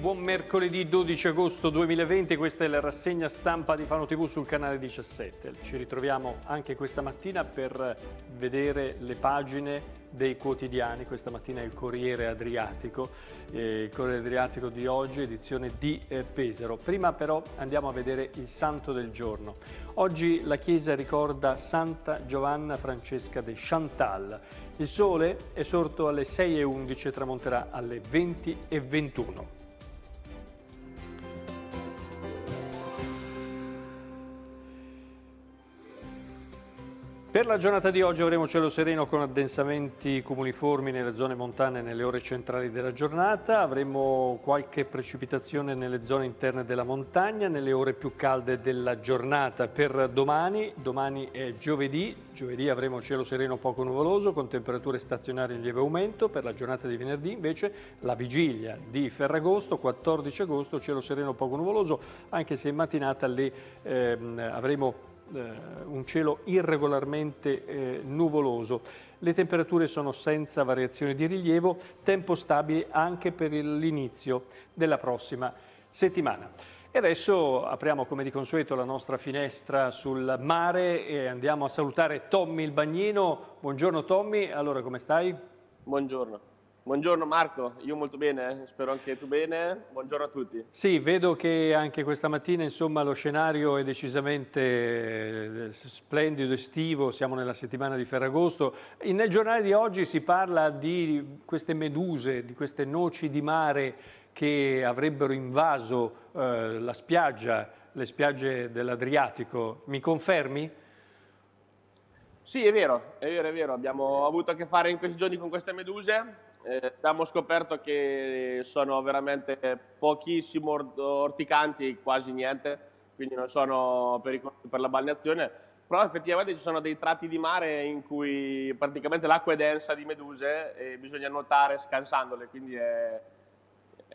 buon mercoledì 12 agosto 2020, questa è la rassegna stampa di Fano TV sul canale 17. Ci ritroviamo anche questa mattina per vedere le pagine dei quotidiani, questa mattina è il Corriere Adriatico, eh, il Corriere Adriatico di oggi, edizione di eh, Pesaro. Prima però andiamo a vedere il santo del giorno. Oggi la Chiesa ricorda Santa Giovanna Francesca de Chantal. Il sole è sorto alle 6.11 e tramonterà alle 20.21. Per la giornata di oggi avremo cielo sereno con addensamenti cumuliformi nelle zone montane nelle ore centrali della giornata, avremo qualche precipitazione nelle zone interne della montagna nelle ore più calde della giornata. Per domani, domani è giovedì, giovedì avremo cielo sereno poco nuvoloso con temperature stazionarie in lieve aumento, per la giornata di venerdì invece la vigilia di Ferragosto, 14 agosto, cielo sereno poco nuvoloso, anche se in mattinata lì ehm, avremo eh, un cielo irregolarmente eh, nuvoloso. Le temperature sono senza variazioni di rilievo, tempo stabile anche per l'inizio della prossima settimana. E adesso apriamo come di consueto la nostra finestra sul mare e andiamo a salutare Tommy il bagnino. Buongiorno Tommy, allora come stai? Buongiorno. Buongiorno Marco, io molto bene, spero anche tu bene. Buongiorno a tutti. Sì, vedo che anche questa mattina insomma, lo scenario è decisamente eh, splendido, estivo, siamo nella settimana di Ferragosto. Nel giornale di oggi si parla di queste meduse, di queste noci di mare che avrebbero invaso eh, la spiaggia, le spiagge dell'Adriatico. Mi confermi? Sì, è vero, è vero, è vero. Abbiamo avuto a che fare in questi giorni con queste meduse eh, abbiamo scoperto che sono veramente pochissimo orticanti, quasi niente, quindi non sono pericolosi per la balneazione, però effettivamente ci sono dei tratti di mare in cui praticamente l'acqua è densa di meduse e bisogna nuotare scansandole, quindi è,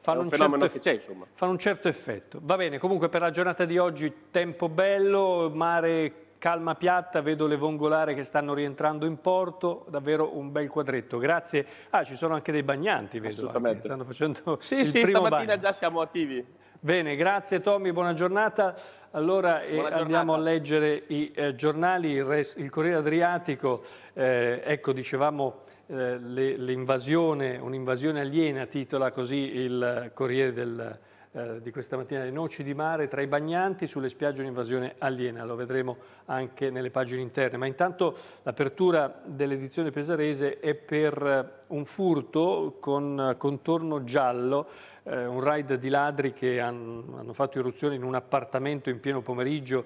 fanno un, un certo, fanno un certo effetto. Va bene, comunque per la giornata di oggi tempo bello, mare calma piatta, vedo le vongolare che stanno rientrando in porto, davvero un bel quadretto. Grazie. Ah, ci sono anche dei bagnanti, vedo, anche, stanno facendo sì, il sì, primo bagno. Sì, stamattina già siamo attivi. Bene, grazie Tommy, buona giornata. Allora buona giornata. andiamo a leggere i eh, giornali, il, res, il Corriere Adriatico, eh, ecco dicevamo eh, l'invasione, un'invasione aliena titola così il Corriere del eh, di questa mattina, le noci di mare tra i bagnanti sulle spiagge un'invasione aliena, lo vedremo anche nelle pagine interne. Ma intanto l'apertura dell'edizione pesarese è per eh, un furto con eh, contorno giallo eh, un raid di ladri che han, hanno fatto irruzione in un appartamento in pieno pomeriggio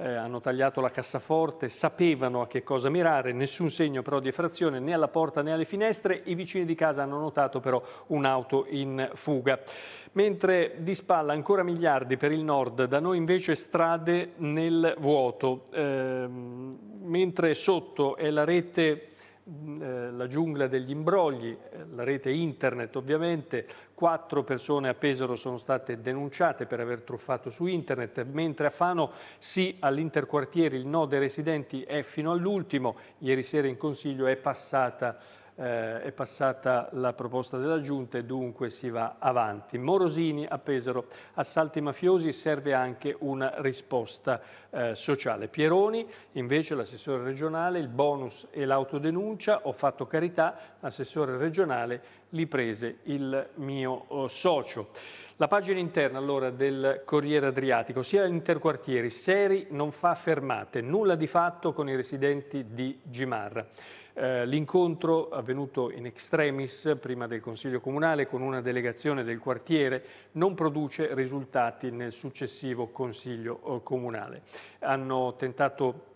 eh, hanno tagliato la cassaforte, sapevano a che cosa mirare, nessun segno però di effrazione né alla porta né alle finestre, i vicini di casa hanno notato però un'auto in fuga. Mentre di spalla ancora miliardi per il nord, da noi invece strade nel vuoto, eh, mentre sotto è la rete Mm, eh, la giungla degli imbrogli, eh, la rete internet ovviamente, quattro persone a Pesaro sono state denunciate per aver truffato su internet, mentre a Fano sì all'interquartiere, il no dei residenti è fino all'ultimo, ieri sera in consiglio è passata eh, è passata la proposta della Giunta e dunque si va avanti. Morosini a Pesaro, assalti mafiosi, serve anche una risposta eh, sociale. Pieroni, invece l'assessore regionale, il bonus e l'autodenuncia, ho fatto carità, l'assessore regionale li prese il mio oh, socio. La pagina interna allora del Corriere Adriatico, sia interquartieri, Seri non fa fermate, nulla di fatto con i residenti di Gimarra. Eh, l'incontro avvenuto in extremis prima del Consiglio Comunale con una delegazione del quartiere non produce risultati nel successivo Consiglio eh, Comunale. Hanno tentato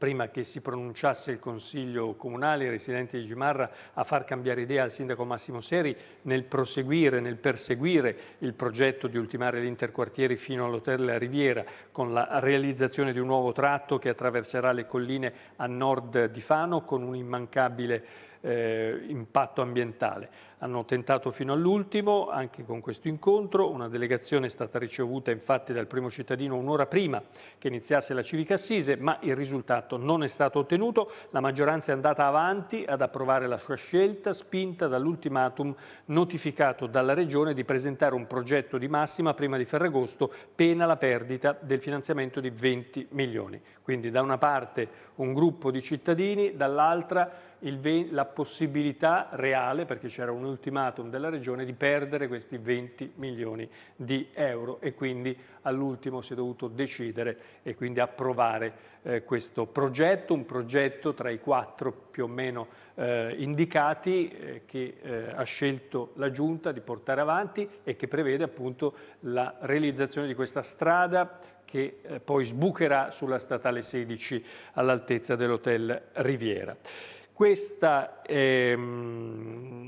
prima che si pronunciasse il Consiglio Comunale, i residenti di Gimarra, a far cambiare idea al Sindaco Massimo Seri nel proseguire, nel perseguire il progetto di ultimare l'interquartiere fino all'Hotel Riviera, con la realizzazione di un nuovo tratto che attraverserà le colline a nord di Fano, con un immancabile eh, impatto ambientale. Hanno tentato fino all'ultimo, anche con questo incontro, una delegazione è stata ricevuta infatti dal primo cittadino un'ora prima che iniziasse la civica assise, ma il risultato non è stato ottenuto, la maggioranza è andata avanti ad approvare la sua scelta, spinta dall'ultimatum notificato dalla Regione di presentare un progetto di massima prima di Ferragosto, pena la perdita del finanziamento di 20 milioni. Quindi da una parte un gruppo di cittadini, dall'altra il, la possibilità reale, perché c'era un ultimatum della Regione, di perdere questi 20 milioni di euro e quindi all'ultimo si è dovuto decidere e quindi approvare eh, questo progetto, un progetto tra i quattro più o meno eh, indicati eh, che eh, ha scelto la Giunta di portare avanti e che prevede appunto la realizzazione di questa strada che eh, poi sbucherà sulla statale 16 all'altezza dell'hotel Riviera. Questo è ehm,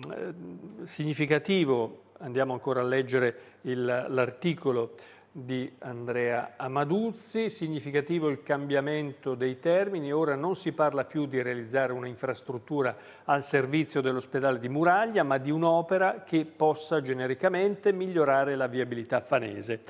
significativo, andiamo ancora a leggere l'articolo di Andrea Amaduzzi, significativo il cambiamento dei termini, ora non si parla più di realizzare un'infrastruttura al servizio dell'ospedale di Muraglia, ma di un'opera che possa genericamente migliorare la viabilità fanese.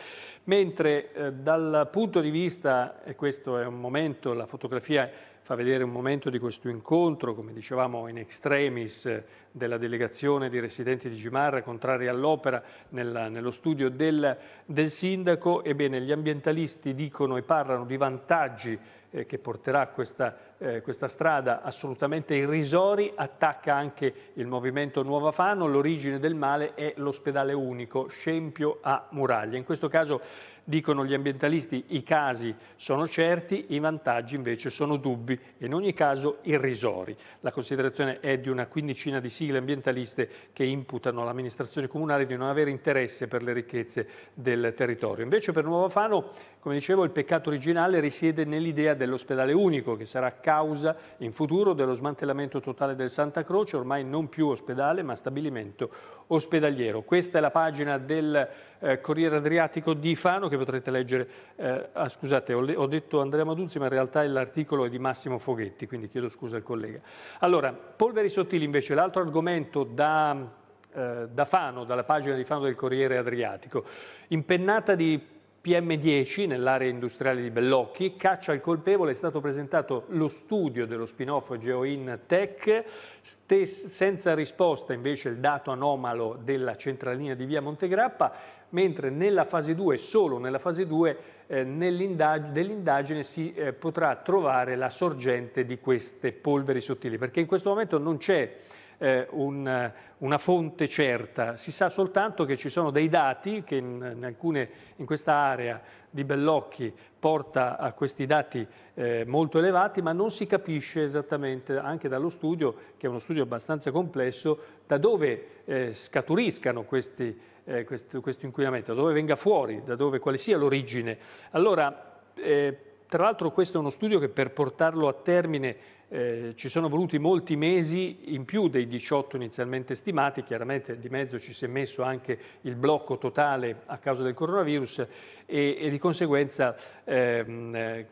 Mentre eh, dal punto di vista, e questo è un momento, la fotografia fa vedere un momento di questo incontro, come dicevamo in extremis, eh, della delegazione di residenti di Gimarra contrari all'opera nello studio del, del sindaco. Ebbene, gli ambientalisti dicono e parlano di vantaggi eh, che porterà questa, eh, questa, strada assolutamente irrisori, attacca anche il movimento Nuova Fano, l'origine del male è l'ospedale unico, scempio a muraglia. In questo caso Dicono gli ambientalisti i casi sono certi, i vantaggi invece sono dubbi e in ogni caso irrisori. La considerazione è di una quindicina di sigle ambientaliste che imputano all'amministrazione comunale di non avere interesse per le ricchezze del territorio. Invece per Nuova Fano, come dicevo, il peccato originale risiede nell'idea dell'ospedale unico che sarà causa in futuro dello smantellamento totale del Santa Croce, ormai non più ospedale ma stabilimento ospedaliero. Questa è la pagina del eh, Corriere Adriatico di Fano che potrete leggere, eh, ah, scusate, ho, ho, detto Andrea Maduzzi, ma in realtà l'articolo è di Massimo Foghetti, quindi chiedo scusa al collega. Allora, polveri sottili invece, l'altro argomento da, eh, da Fano, dalla pagina di Fano del Corriere Adriatico, impennata di PM10 nell'area industriale di Bellocchi, caccia al colpevole, è stato presentato lo studio dello spin-off Geoin Tech, senza risposta invece il dato anomalo della centralina di via Montegrappa, mentre nella fase 2, solo nella fase 2, eh, dell'indagine si eh, potrà trovare la sorgente di queste polveri sottili, perché in questo momento non c'è eh, un, eh, una fonte certa, si sa soltanto che ci sono dei dati che in, in, alcune, in questa area di Bellocchi porta a questi dati eh, molto elevati, ma non si capisce esattamente, anche dallo studio, che è uno studio abbastanza complesso, da dove eh, scaturiscano questi, eh, questo, questo, inquinamento, da dove venga fuori, da dove, quale sia l'origine. Allora, eh, tra l'altro questo è uno studio che per portarlo a termine eh, ci sono voluti molti mesi in più dei 18 inizialmente stimati, chiaramente di mezzo ci si è messo anche il blocco totale a causa del coronavirus e, e di conseguenza ehm, eh,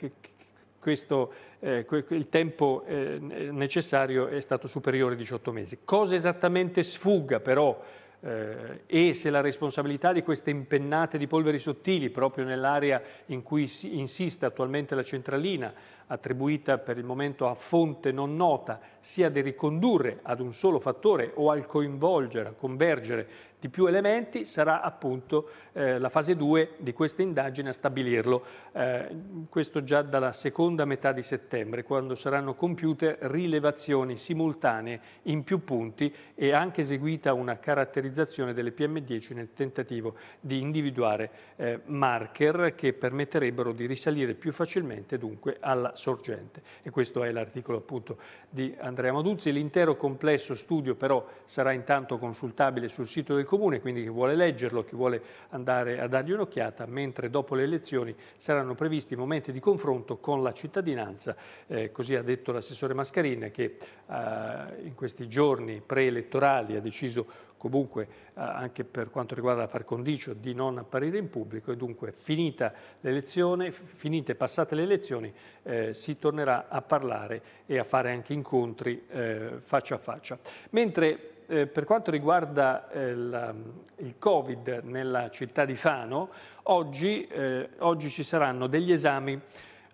questo, eh, il tempo eh, necessario è stato superiore ai 18 mesi. Cosa esattamente sfugga però eh, e se la responsabilità di queste impennate di polveri sottili proprio nell'area in cui si insiste attualmente la centralina, attribuita per il momento a fonte non nota, sia di ricondurre ad un solo fattore o al coinvolgere, a convergere di più elementi sarà appunto eh, la fase 2 di questa indagine a stabilirlo, eh, questo già dalla seconda metà di settembre, quando saranno compiute rilevazioni simultanee in più punti e anche eseguita una caratterizzazione delle PM10 nel tentativo di individuare eh, marker che permetterebbero di risalire più facilmente dunque alla sorgente. E questo è l'articolo appunto di Andrea Maduzzi. L'intero complesso studio però sarà intanto consultabile sul sito del comune, quindi chi vuole leggerlo, chi vuole andare a dargli un'occhiata, mentre dopo le elezioni saranno previsti momenti di confronto con la cittadinanza, eh, così ha detto l'assessore Mascarin che eh, in questi giorni preelettorali ha deciso comunque eh, anche per quanto riguarda la par condicio di non apparire in pubblico e dunque finita l'elezione, finite passate le elezioni eh, si tornerà a parlare e a fare anche incontri eh, faccia a faccia. Mentre eh, per quanto riguarda eh, la, il Covid nella città di Fano, oggi, eh, oggi ci saranno degli esami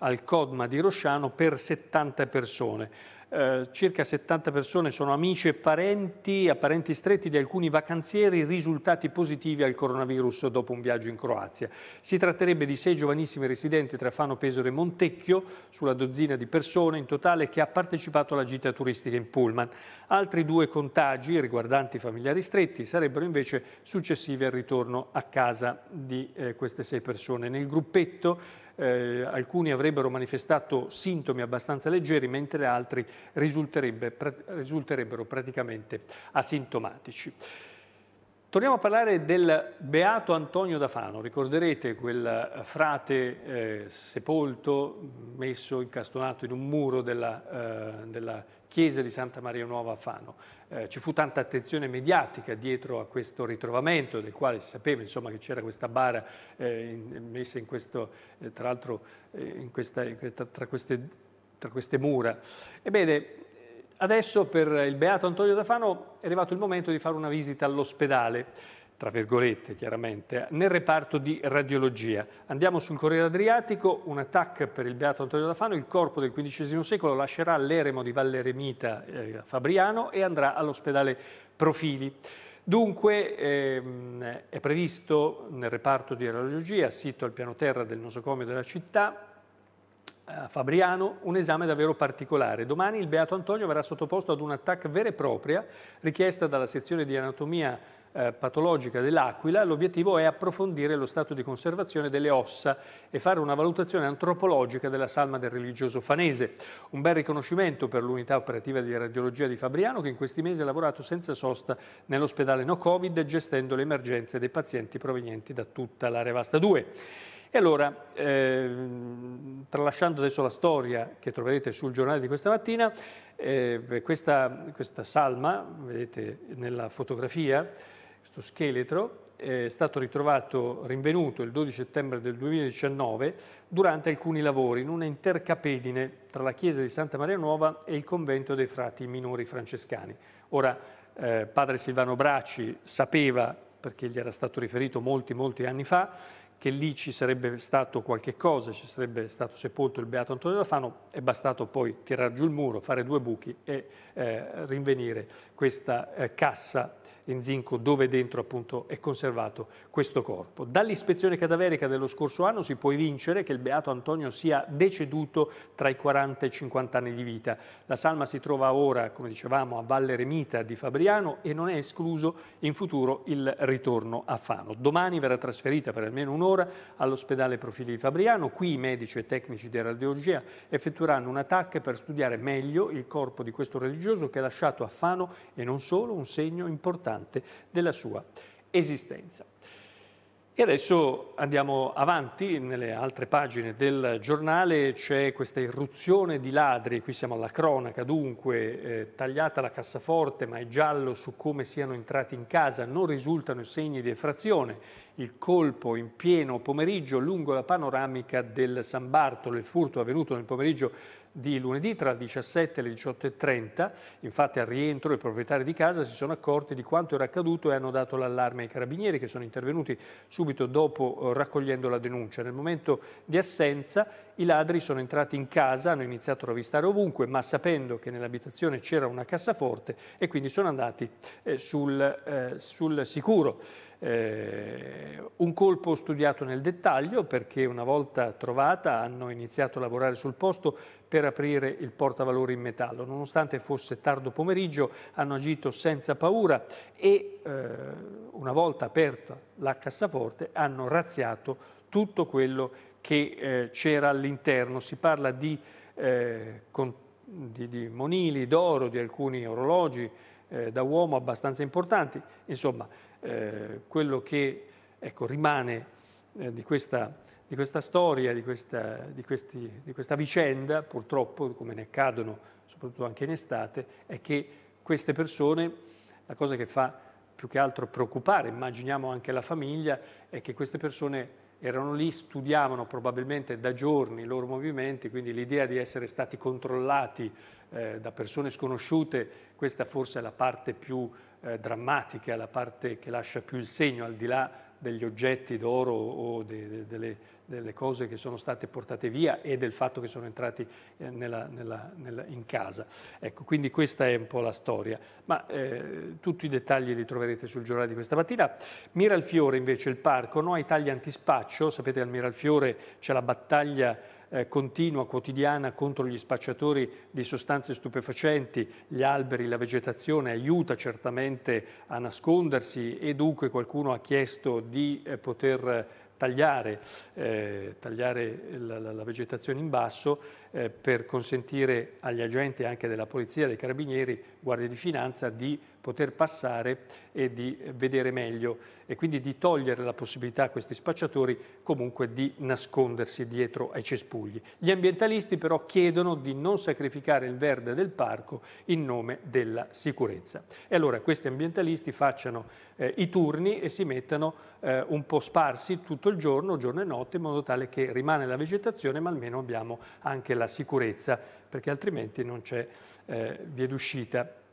al CODMA di Rosciano per 70 persone. Eh, circa 70 persone sono amici e parenti, apparenti stretti di alcuni vacanzieri risultati positivi al coronavirus dopo un viaggio in Croazia. Si tratterebbe di sei giovanissimi residenti tra Fano, Pesore e Montecchio, sulla dozzina di persone in totale che ha partecipato alla gita turistica in Pullman. Altri due contagi riguardanti familiari stretti sarebbero invece successivi al ritorno a casa di eh, queste sei persone. Nel gruppetto eh, alcuni avrebbero manifestato sintomi abbastanza leggeri, mentre altri risulterebbe, pra, risulterebbero praticamente asintomatici. Torniamo a parlare del beato Antonio da Fano, ricorderete quel eh, frate eh, sepolto, messo, incastonato in un muro della, eh, della chiesa di Santa Maria Nuova a Fano. Eh, ci fu tanta attenzione mediatica dietro a questo ritrovamento, del quale si sapeva insomma, che c'era questa bara eh, in, messa in questo, eh, tra l'altro eh, tra, queste, tra queste mura. Ebbene, adesso per il beato Antonio da Fano è arrivato il momento di fare una visita all'ospedale tra virgolette chiaramente, nel reparto di radiologia. Andiamo sul Corriere Adriatico, un attacco per il Beato Antonio da Fano, il corpo del XV secolo lascerà l'eremo di Valle Remita eh, Fabriano e andrà all'ospedale Profili. Dunque ehm, è previsto nel reparto di radiologia, sito al piano terra del nosocomio della città, a Fabriano, un esame davvero particolare. Domani il Beato Antonio verrà sottoposto ad un attacco vera e propria richiesta dalla sezione di anatomia eh, patologica dell'aquila, l'obiettivo è approfondire lo stato di conservazione delle ossa e fare una valutazione antropologica della salma del religioso fanese. Un bel riconoscimento per l'unità operativa di radiologia di Fabriano che in questi mesi ha lavorato senza sosta nell'ospedale no Covid gestendo le emergenze dei pazienti provenienti da tutta l'area vasta 2. E allora, eh, tralasciando adesso la storia che troverete sul giornale di questa mattina, eh, questa, questa salma, vedete nella fotografia, questo scheletro è stato ritrovato rinvenuto il 12 settembre del 2019 durante alcuni lavori in una intercapedine tra la chiesa di Santa Maria Nuova e il convento dei frati minori francescani. Ora, eh, padre Silvano Bracci sapeva, perché gli era stato riferito molti, molti anni fa, che lì ci sarebbe stato qualche cosa, ci sarebbe stato sepolto il Beato Antonio da Fano, è bastato poi tirar giù il muro, fare due buchi e eh, rinvenire questa eh, cassa in dove dentro appunto è conservato questo corpo. Dall'ispezione cadaverica dello scorso anno si può evincere che il Beato Antonio sia deceduto tra i 40 e i 50 anni di vita. La salma si trova ora, come dicevamo, a Valle Remita di Fabriano e non è escluso in futuro il ritorno a Fano. Domani verrà trasferita per almeno un'ora all'ospedale Profili di Fabriano. Qui i medici e tecnici di radiologia effettueranno un attacco per studiare meglio il corpo di questo religioso che ha lasciato a Fano e non solo un segno importante importante della sua esistenza. E adesso andiamo avanti, nelle altre pagine del giornale c'è questa irruzione di ladri, qui siamo alla cronaca dunque, eh, tagliata la cassaforte ma è giallo su come siano entrati in casa, non risultano segni di effrazione, il colpo in pieno pomeriggio lungo la panoramica del San Bartolo, il furto avvenuto nel pomeriggio di lunedì tra le 17 e le 18.30, infatti al rientro i proprietari di casa si sono accorti di quanto era accaduto e hanno dato l'allarme ai carabinieri che sono intervenuti subito dopo eh, raccogliendo la denuncia. Nel momento di assenza i ladri sono entrati in casa, hanno iniziato a rovistare ovunque, ma sapendo che nell'abitazione c'era una cassaforte e quindi sono andati eh, sul, eh, sul sicuro. Eh, un colpo studiato nel dettaglio perché una volta trovata hanno iniziato a lavorare sul posto per aprire il portavalori in metallo. Nonostante fosse tardo pomeriggio hanno agito senza paura e eh, una volta aperta la cassaforte hanno razziato tutto quello che eh, c'era all'interno. Si parla di, eh, con, di, di monili d'oro, di alcuni orologi eh, da uomo abbastanza importanti. Insomma, eh, quello che ecco, rimane eh, di questa di questa storia, di questa, di, questi, di questa, vicenda, purtroppo, come ne accadono soprattutto anche in estate, è che queste persone, la cosa che fa più che altro preoccupare, immaginiamo anche la famiglia, è che queste persone erano lì, studiavano probabilmente da giorni i loro movimenti, quindi l'idea di essere stati controllati eh, da persone sconosciute, questa forse è la parte più eh, drammatica, la parte che lascia più il segno, al di là degli oggetti d'oro o de, de, delle, delle, cose che sono state portate via e del fatto che sono entrati eh, nella, nella, nella, in casa. Ecco, quindi questa è un po' la storia, ma eh, tutti i dettagli li troverete sul giornale di questa mattina. Miralfiore invece, il parco, no? tagli antispaccio, sapete al Miralfiore c'è la battaglia eh, continua, quotidiana contro gli spacciatori di sostanze stupefacenti, gli alberi, la vegetazione aiuta certamente a nascondersi e dunque qualcuno ha chiesto di eh, poter tagliare, eh, tagliare la, la, la vegetazione in basso eh, per consentire agli agenti anche della polizia, dei carabinieri, guardie di finanza di poter passare e di vedere meglio e quindi di togliere la possibilità a questi spacciatori comunque di nascondersi dietro ai cespugli. Gli ambientalisti però chiedono di non sacrificare il verde del parco in nome della sicurezza. E allora questi ambientalisti facciano eh, i turni e si mettono eh, un po' sparsi tutto il giorno, giorno e notte, in modo tale che rimane la vegetazione ma almeno abbiamo anche la sicurezza, perché altrimenti non c'è eh, via d'uscita.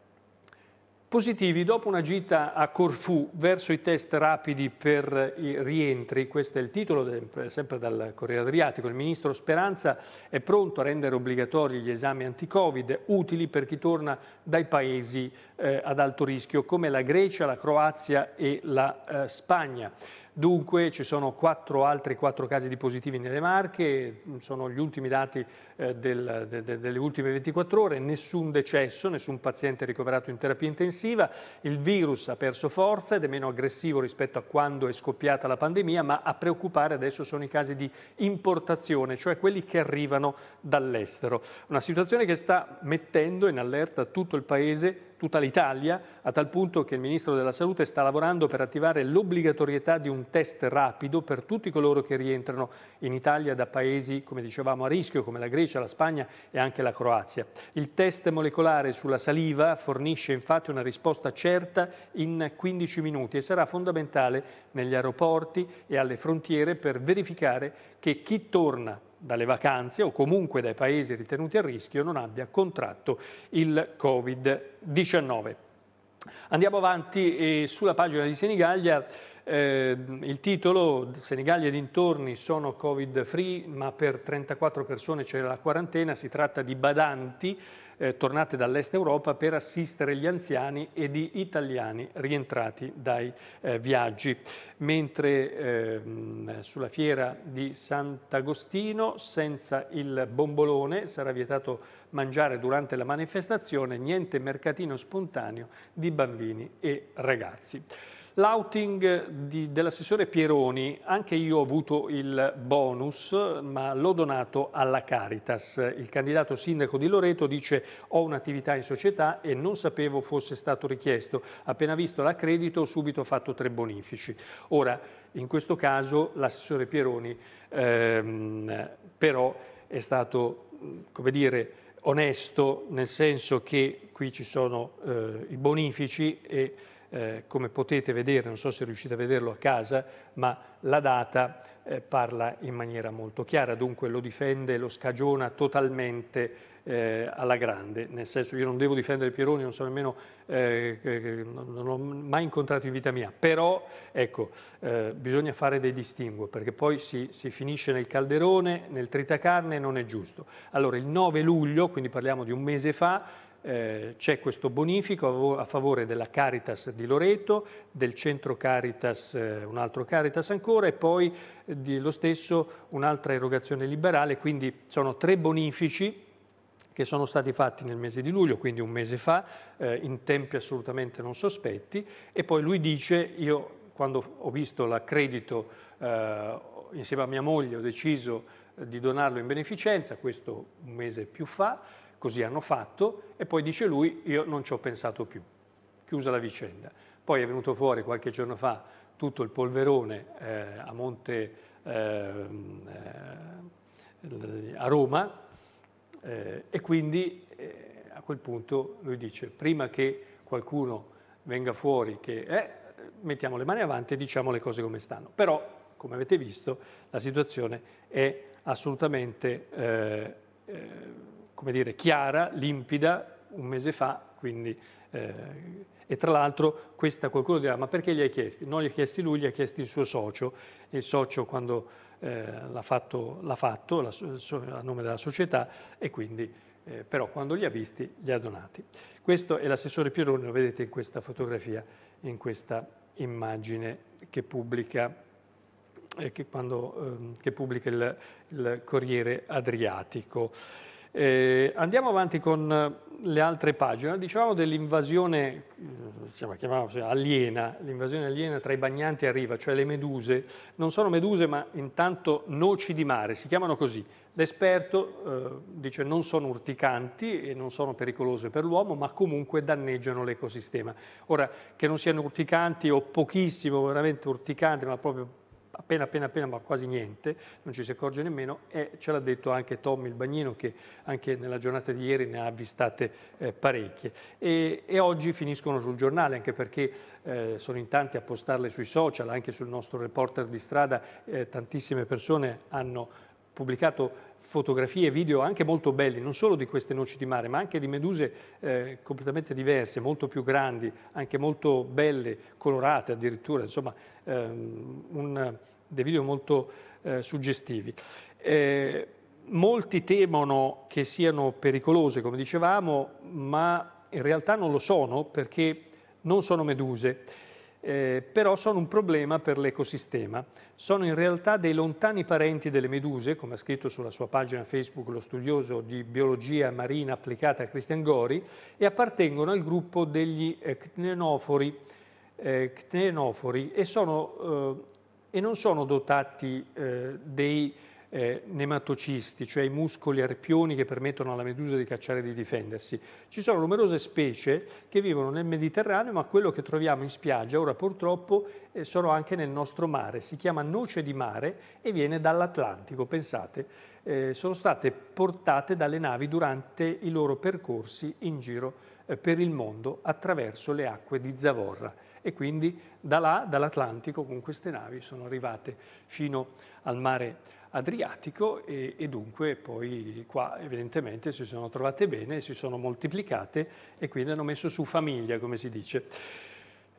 Positivi, dopo una gita a Corfù verso i test rapidi per i rientri, questo è il titolo sempre dal Corriere Adriatico, il ministro Speranza è pronto a rendere obbligatori gli esami anti-Covid utili per chi torna dai paesi eh, ad alto rischio come la Grecia, la Croazia e la eh, Spagna. Dunque ci sono quattro, altri quattro casi di positivi nelle Marche, sono gli ultimi dati eh, del, de, de, delle ultime 24 ore, nessun decesso, nessun paziente ricoverato in terapia intensiva, il virus ha perso forza ed è meno aggressivo rispetto a quando è scoppiata la pandemia, ma a preoccupare adesso sono i casi di importazione, cioè quelli che arrivano dall'estero. Una situazione che sta mettendo in allerta tutto il Paese tutta l'Italia, a tal punto che il Ministro della Salute sta lavorando per attivare l'obbligatorietà di un test rapido per tutti coloro che rientrano in Italia da paesi, come dicevamo, a rischio, come la Grecia, la Spagna e anche la Croazia. Il test molecolare sulla saliva fornisce infatti una risposta certa in 15 minuti e sarà fondamentale negli aeroporti e alle frontiere per verificare che chi torna dalle vacanze o comunque dai paesi ritenuti a rischio non abbia contratto il Covid-19. Andiamo avanti e eh, sulla pagina di Senigallia eh, il titolo Senigallia e dintorni sono covid free ma per 34 persone c'è la quarantena, si tratta di badanti eh, tornate dall'est Europa per assistere gli anziani e di italiani rientrati dai eh, viaggi. Mentre eh, sulla fiera di Sant'Agostino, senza il bombolone, sarà vietato mangiare durante la manifestazione, niente mercatino spontaneo di bambini e ragazzi. L'outing dell'assessore Pieroni, anche io ho avuto il bonus, ma l'ho donato alla Caritas. Il candidato sindaco di Loreto dice ho un'attività in società e non sapevo fosse stato richiesto. Appena visto l'accredito ho subito fatto tre bonifici. Ora, in questo caso l'assessore Pieroni ehm, però è stato, come dire, onesto nel senso che qui ci sono eh, i bonifici e eh, come potete vedere, non so se riuscite a vederlo a casa, ma la data eh, parla in maniera molto chiara, dunque lo difende, lo scagiona totalmente eh, alla grande, nel senso io non devo difendere Pieroni, non so nemmeno, eh, non l'ho mai incontrato in vita mia, però ecco, eh, bisogna fare dei distinguo, perché poi si, si finisce nel calderone, nel tritacarne, non è giusto. Allora il 9 luglio, quindi parliamo di un mese fa, eh, c'è questo bonifico a favore della Caritas di Loreto, del centro Caritas, eh, un altro Caritas ancora, e poi eh, di, lo stesso un'altra erogazione liberale, quindi sono tre bonifici che sono stati fatti nel mese di luglio, quindi un mese fa, eh, in tempi assolutamente non sospetti, e poi lui dice, io quando ho visto l'accredito eh, insieme a mia moglie ho deciso eh, di donarlo in beneficenza, questo un mese più fa, così hanno fatto, e poi dice lui io non ci ho pensato più. Chiusa la vicenda. Poi è venuto fuori qualche giorno fa tutto il polverone eh, a Monte ehm, eh, a Roma eh, e quindi eh, a quel punto lui dice prima che qualcuno venga fuori che eh, mettiamo le mani avanti e diciamo le cose come stanno. Però, come avete visto, la situazione è assolutamente eh, come dire, chiara, limpida, un mese fa, quindi... Eh, e tra l'altro questa qualcuno dirà ma perché gli hai chiesti? Non gli ha chiesti lui, gli ha chiesti il suo socio. Il socio quando eh, l'ha fatto, l'ha fatto la, a nome della società e quindi eh, però quando li ha visti li ha donati. Questo è l'assessore Pieroni, lo vedete in questa fotografia, in questa immagine che pubblica, eh, che quando, ehm, che pubblica il, il Corriere Adriatico. Eh, andiamo avanti con eh, le altre pagine. Dicevamo dell'invasione eh, aliena, l'invasione aliena tra i bagnanti a riva, cioè le meduse. Non sono meduse ma intanto noci di mare, si chiamano così. L'esperto eh, dice non sono urticanti e non sono pericolose per l'uomo, ma comunque danneggiano l'ecosistema. Ora, che non siano urticanti o pochissimo veramente urticanti, ma proprio appena appena appena ma quasi niente, non ci si accorge nemmeno e ce l'ha detto anche Tommy il bagnino che anche nella giornata di ieri ne ha avvistate eh, parecchie e, e, oggi finiscono sul giornale anche perché eh, sono in tanti a postarle sui social, anche sul nostro reporter di strada eh, tantissime persone hanno pubblicato fotografie e video anche molto belli, non solo di queste noci di mare, ma anche di meduse eh, completamente diverse, molto più grandi, anche molto belle, colorate addirittura, insomma ehm, un, dei video molto eh, suggestivi. Eh, molti temono che siano pericolose, come dicevamo, ma in realtà non lo sono perché non sono meduse eh, però sono un problema per l'ecosistema. Sono in realtà dei lontani parenti delle meduse, come ha scritto sulla sua pagina Facebook lo studioso di biologia marina applicata Christian Gori, e appartengono al gruppo degli eh, ctenofori, eh, ctenofori e, sono, eh, e, non sono dotati eh, dei eh, nematocisti, cioè i muscoli arpioni che permettono alla medusa di cacciare e di difendersi. Ci sono numerose specie che vivono nel Mediterraneo, ma quello che troviamo in spiaggia, ora purtroppo, eh, sono anche nel nostro mare. Si chiama noce di mare e viene dall'Atlantico, pensate. Eh, sono state portate dalle navi durante i loro percorsi in giro eh, per il mondo attraverso le acque di Zavorra e quindi da là, dall'Atlantico, con queste navi sono arrivate fino al mare Adriatico e, e, dunque poi qua evidentemente si sono trovate bene, si sono moltiplicate e quindi hanno messo su famiglia, come si dice.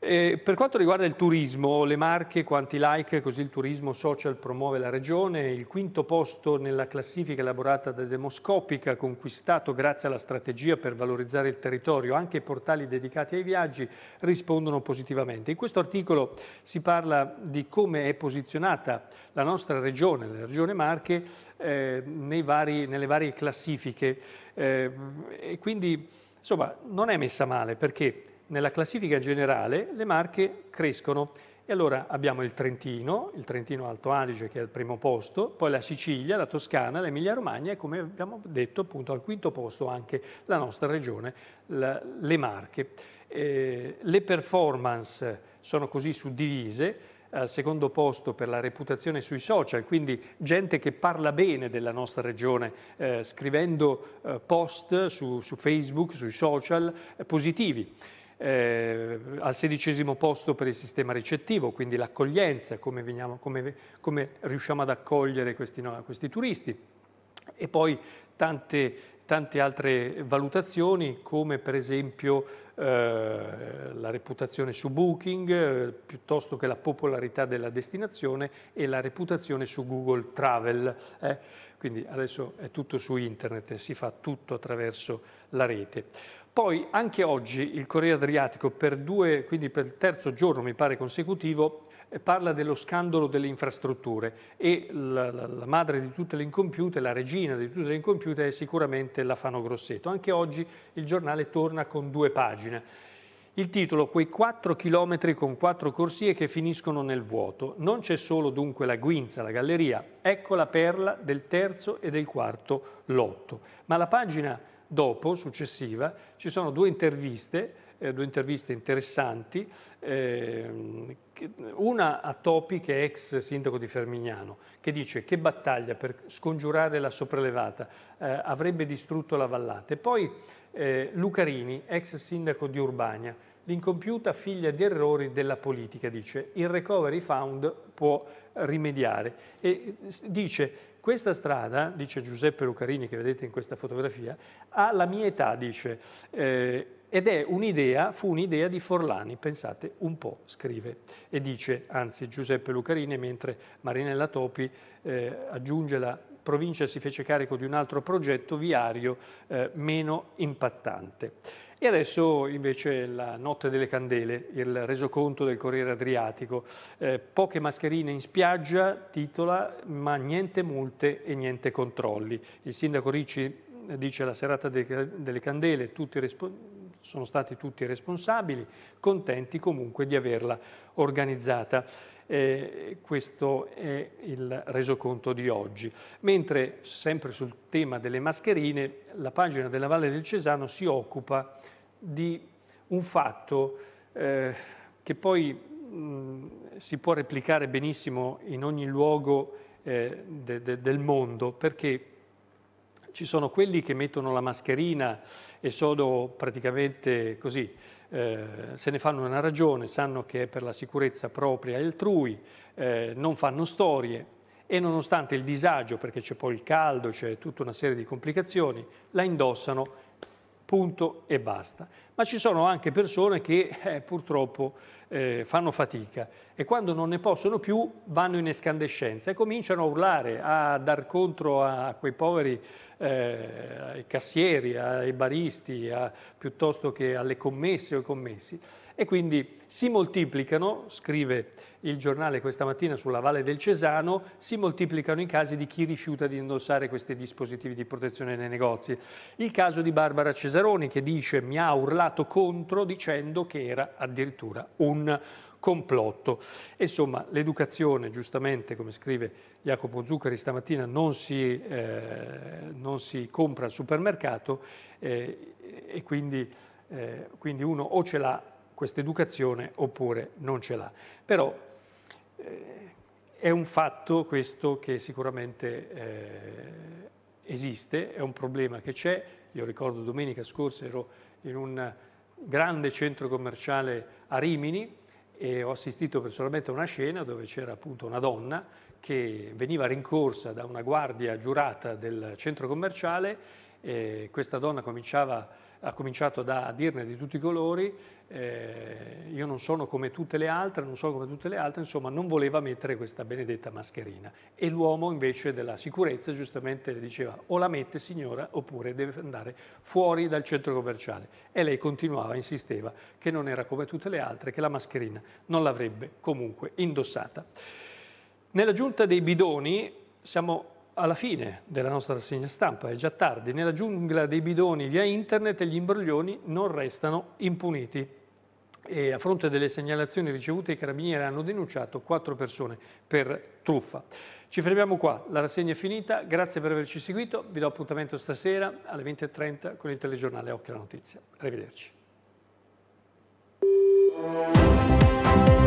Eh, per quanto riguarda il turismo, le marche, quanti like, così il turismo social promuove la regione, il quinto posto nella classifica elaborata da Demoscopica, conquistato grazie alla strategia per valorizzare il territorio, anche i portali dedicati ai viaggi rispondono positivamente. In questo articolo si parla di come è posizionata la nostra regione, la regione Marche, eh, vari, nelle varie classifiche eh, e quindi insomma non è messa male perché nella classifica generale le Marche crescono e allora abbiamo il Trentino, il Trentino Alto Adige che è al primo posto, poi la Sicilia, la Toscana, l'Emilia Romagna e come abbiamo detto appunto al quinto posto anche la nostra regione, la, le Marche. Eh, le performance sono così suddivise, al secondo posto per la reputazione sui social, quindi gente che parla bene della nostra regione, eh, scrivendo eh, post su, su, Facebook, sui social eh, positivi eh, al sedicesimo posto per il sistema ricettivo, quindi l'accoglienza, come, veniamo, come, come riusciamo ad accogliere questi, no, questi turisti. E poi tante, tante altre valutazioni come per esempio eh, la reputazione su Booking eh, piuttosto che la popolarità della destinazione e la reputazione su Google Travel. Eh. Quindi adesso è tutto su internet, si fa tutto attraverso la rete. Poi anche oggi il Corriere Adriatico, per due, quindi per il terzo giorno mi pare consecutivo, eh, parla dello scandalo delle infrastrutture e la, la, la, madre di tutte le incompiute, la regina di tutte le incompiute è sicuramente la Fano Grosseto. Anche oggi il giornale torna con due pagine. Il titolo, quei quattro chilometri con quattro corsie che finiscono nel vuoto. Non c'è solo dunque la guinza, la galleria, ecco la perla del terzo e del quarto lotto. Ma la pagina dopo, successiva, ci sono due interviste, eh, due interviste interessanti, eh, una a Topi che è ex sindaco di Fermignano, che dice che battaglia per scongiurare la sopraelevata eh, avrebbe distrutto la vallata. E poi eh, Lucarini, ex sindaco di Urbania, l'incompiuta figlia di errori della politica, dice il recovery fund può rimediare e dice questa strada, dice Giuseppe Lucarini, che vedete in questa fotografia, ha la mia età, dice, eh, ed è un'idea, fu un'idea di Forlani, pensate un po', scrive e dice, anzi Giuseppe Lucarini, mentre Marinella Topi eh, aggiunge la provincia si fece carico di un altro progetto viario eh, meno impattante. E adesso invece la notte delle candele, il resoconto del Corriere Adriatico. Eh, poche mascherine in spiaggia, titola, ma niente multe e niente controlli. Il sindaco Ricci eh, dice la serata de delle candele, sono stati tutti responsabili, contenti comunque di averla organizzata. Eh, questo è il resoconto di oggi. Mentre sempre sul tema delle mascherine, la pagina della Valle del Cesano si occupa di un fatto eh, che poi mh, si può replicare benissimo in ogni luogo eh, de, de, del mondo, perché ci sono quelli che mettono la mascherina e sono praticamente così, eh, se ne fanno una ragione, sanno che è per la sicurezza propria e altrui, eh, non fanno storie e nonostante il disagio, perché c'è poi il caldo, c'è tutta una serie di complicazioni, la indossano punto e basta. Ma ci sono anche persone che eh, purtroppo eh, fanno fatica e quando non ne possono più vanno in escandescenza e cominciano a urlare, a dar contro a quei poveri eh, ai cassieri, ai baristi, a, piuttosto che alle commesse o ai commessi e quindi si moltiplicano, scrive il giornale questa mattina sulla Valle del Cesano, si moltiplicano i casi di chi rifiuta di indossare questi dispositivi di protezione nei negozi. Il caso di Barbara Cesaroni che dice mi ha urlato contro dicendo che era addirittura un complotto. Insomma, l'educazione, giustamente, come scrive Jacopo Zuccari stamattina, non si, eh, non si compra al supermercato eh, e quindi, eh, quindi uno o ce l'ha questa educazione oppure non ce l'ha. Però eh, è un fatto questo che sicuramente eh, esiste, è un problema che c'è. Io ricordo domenica scorsa ero in un grande centro commerciale a Rimini e ho assistito personalmente a una scena dove c'era appunto una donna che veniva rincorsa da una guardia giurata del centro commerciale questa donna cominciava a ha cominciato da, a dirne di tutti i colori, eh, io non sono come tutte le altre, non sono come tutte le altre, insomma non voleva mettere questa benedetta mascherina. E l'uomo invece della sicurezza giustamente le diceva o la mette signora oppure deve andare fuori dal centro commerciale. E lei continuava, insisteva che non era come tutte le altre, che la mascherina non l'avrebbe comunque indossata. Nella giunta dei bidoni siamo alla fine della nostra rassegna stampa, è già tardi, nella giungla dei bidoni via internet gli imbroglioni non restano impuniti. E a fronte delle segnalazioni ricevute i carabinieri hanno denunciato quattro persone per truffa. Ci fermiamo qua, la rassegna è finita, grazie per averci seguito, vi do appuntamento stasera alle 20.30 con il telegiornale Occhio alla Notizia. Arrivederci.